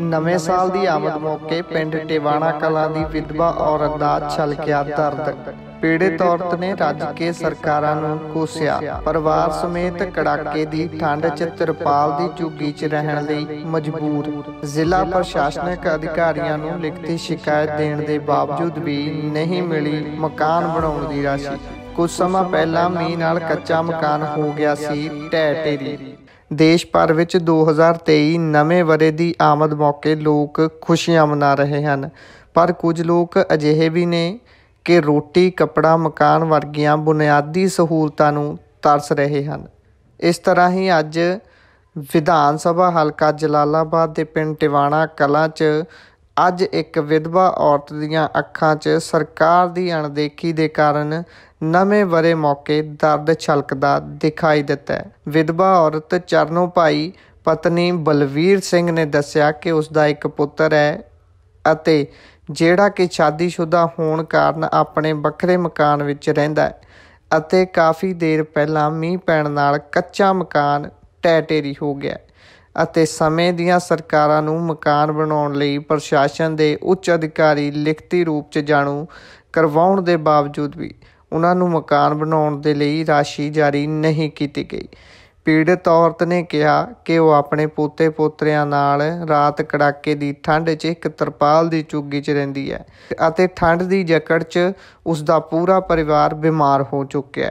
ਨਵੇਂ ਸਾਲ ਦੀ ਆਮਦ ਮੌਕੇ ਪਿੰਡ ਟਿਵਾਣਾ ਕਲਾਂ ਦੀ ਵਿਧਵਾ ਔਰਤ ਦਾ ਛਲਕਿਆ ਦਰਦ ਪੀੜਿਤ ਔਰਤ ਨੇ ਰੱਜ ਕੇ ਸਰਕਾਰਾਂ ਨੂੰ ਕੋਸਿਆ ਪਰਿਵਾਰ ਸਮੇਤ ਕੜਾਕੇ ਦੀ ਠੰਡ 'ਚ ਤਰਪਾਲ ਦੀ ਝੁੱਗੀ 'ਚ ਰਹਿਣ ਲਈ ਮਜਬੂਰ ਜ਼ਿਲ੍ਹਾ ਪ੍ਰਸ਼ਾਸਨਿਕ ਅਧਿਕਾਰੀਆਂ ਨੂੰ ਲਿਖਤੀ ਸ਼ਿਕਾਇਤ ਦੇਣ ਦੇ ਬਾਵਜੂਦ ਵੀ ਨਹੀਂ ਮਿਲੀ ਮਕਾਨ ਬਣਾਉਣ ਦੀ ਰਾਸ਼ੀ ਕੁਝ ਸਮਾਂ ਪਹਿਲਾਂ ਮੀਂਹ ਨਾਲ ਕੱਚਾ ਮਕਾਨ ਹੋ ਗਿਆ ਸੀ ਢਹਿ ਢੇਰੀ ਦੇਸ਼ ਭਰ ਵਿੱਚ 2023 ਨਵੇਂ ਵਰੇ ਦੀ ਆਮਦ ਮੌਕੇ ਲੋਕ ਖੁਸ਼ੀਆਂ ਮਨਾ ਰਹੇ ਹਨ ਪਰ ਕੁਝ ਲੋਕ ਅਜਿਹੇ ਵੀ ਨੇ ਕਿ ਰੋਟੀ, ਕੱਪੜਾ, ਮਕਾਨ ਵਰਗੀਆਂ ਬੁਨਿਆਦੀ ਸਹੂਲਤਾਂ ਨੂੰ ਤਰਸ ਰਹੇ ਹਨ ਇਸ ਤਰ੍ਹਾਂ ਹੀ ਅੱਜ ਵਿਧਾਨ ਸਭਾ ਹਲਕਾ ਜਲਾਲਾਬਾਦ ਦੇ ਪਿੰਡ ਟਿਵਾਣਾ ਕਲਾਂ 'ਚ ਅੱਜ ਇੱਕ ਵਿਧਵਾ ਔਰਤ ਦੀਆਂ ਅੱਖਾਂ 'ਚ ਸਰਕਾਰ ਦੀ ਅਣਦੇਖੀ ਦੇ ਕਾਰਨ ਨਵੇਂ ਬਰੇ ਮੌਕੇ ਦਰਦ ਛਲਕਦਾ ਦਿਖਾਈ ਦਿੱਤਾ ਹੈ ਵਿਧਵਾ ਔਰਤ ਚਰਨੋ ਭਾਈ ਪਤਨੀ ਬਲਵੀਰ ਸਿੰਘ ਨੇ ਦੱਸਿਆ ਕਿ ਉਸ ਦਾ ਇੱਕ ਪੁੱਤਰ ਹੈ ਅਤੇ ਜਿਹੜਾ ਕਿ ਸ਼ਾਦੀशुदा ਹੋਣ ਕਾਰਨ ਆਪਣੇ ਵੱਖਰੇ ਮਕਾਨ ਵਿੱਚ ਰਹਿੰਦਾ ਹੈ ਅਤੇ ਕਾਫੀ ਦੇਰ ਪਹਿਲਾਂ ਮੀਂਹ ਪੈਣ ਨਾਲ ਕੱਚਾ ਮਕਾਨ ਟੈਟੇਰੀ ਹੋ ਗਿਆ ਅਤੇ ਸਮੇਂ ਦੀਆਂ ਸਰਕਾਰਾਂ ਨੂੰ ਮਕਾਨ ਬਣਾਉਣ ਲਈ ਪ੍ਰਸ਼ਾਸਨ ਦੇ ਉੱਚ ਅਧਿਕਾਰੀ ਲਿਖਤੀ ਰੂਪ 'ਚ ਜਾਣੂ ਕਰਵਾਉਣ ਦੇ ਬਾਵਜੂਦ ਵੀ ਉਹਨਾਂ ਨੂੰ ਮਕਾਨ ਬਣਾਉਣ ਦੇ ਲਈ ਰਾਸ਼ੀ ਜਾਰੀ ਨਹੀਂ ਕੀਤੀ ਗਈ ਪੀੜਤ ਔਰਤ ਨੇ ਕਿਹਾ ਕਿ ਉਹ ਆਪਣੇ ਪੋਤੇ ਪੋਤਰਿਆਂ ਨਾਲ ਰਾਤ ਕੜਾਕੇ ਦੀ ਠੰਡ 'ਚ ਇੱਕ ਤਰਪਾਲ ਦੀ ਚੁੱਗੀ 'ਚ ਰਹਿੰਦੀ ਹੈ ਅਤੇ ਠੰਡ ਦੀ ਜਕੜ 'ਚ ਉਸ ਦਾ ਪੂਰਾ ਪਰਿਵਾਰ ਬਿਮਾਰ ਹੋ ਚੁੱਕਿਆ ਹੈ